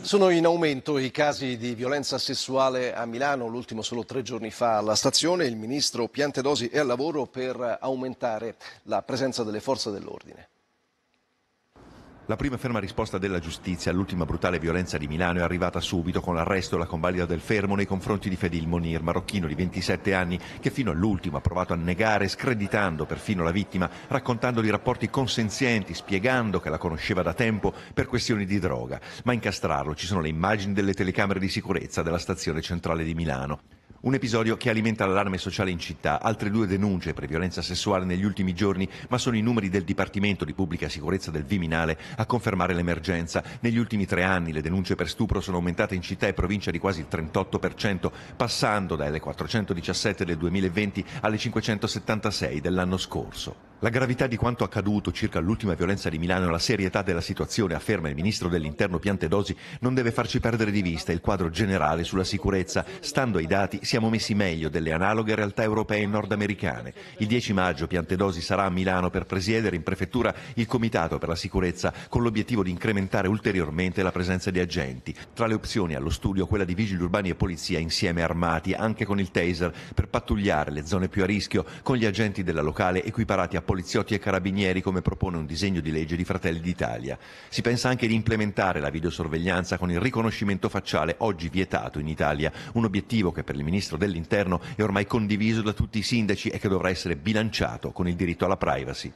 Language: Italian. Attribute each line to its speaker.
Speaker 1: Sono in aumento i casi di violenza sessuale a Milano, l'ultimo solo tre giorni fa alla stazione. Il ministro Piantedosi è al lavoro per aumentare la presenza delle forze dell'ordine.
Speaker 2: La prima ferma risposta della giustizia all'ultima brutale violenza di Milano è arrivata subito con l'arresto e la convalida del fermo nei confronti di Fedil Monir, marocchino di 27 anni, che fino all'ultimo ha provato a negare, screditando perfino la vittima, raccontandogli rapporti consenzienti, spiegando che la conosceva da tempo per questioni di droga. Ma a incastrarlo ci sono le immagini delle telecamere di sicurezza della stazione centrale di Milano. Un episodio che alimenta l'allarme sociale in città, altre due denunce per violenza sessuale negli ultimi giorni, ma sono i numeri del Dipartimento di Pubblica Sicurezza del Viminale a confermare l'emergenza. Negli ultimi tre anni le denunce per stupro sono aumentate in città e provincia di quasi il 38%, passando dalle 417 del 2020 alle 576 dell'anno scorso. La gravità di quanto accaduto circa l'ultima violenza di Milano e la serietà della situazione, afferma il ministro dell'interno Piantedosi, non deve farci perdere di vista il quadro generale sulla sicurezza. Stando ai dati, siamo messi meglio delle analoghe realtà europee e nordamericane. Il 10 maggio Piantedosi sarà a Milano per presiedere in prefettura il Comitato per la sicurezza con l'obiettivo di incrementare ulteriormente la presenza di agenti. Tra le opzioni allo studio quella di vigili urbani e polizia insieme armati, anche con il taser, per pattugliare le zone più a rischio con gli agenti della locale equiparati a poliziotti e carabinieri come propone un disegno di legge di Fratelli d'Italia. Si pensa anche di implementare la videosorveglianza con il riconoscimento facciale oggi vietato in Italia, un obiettivo che per il Ministro dell'Interno è ormai condiviso da tutti i sindaci e che dovrà essere bilanciato con il diritto alla privacy.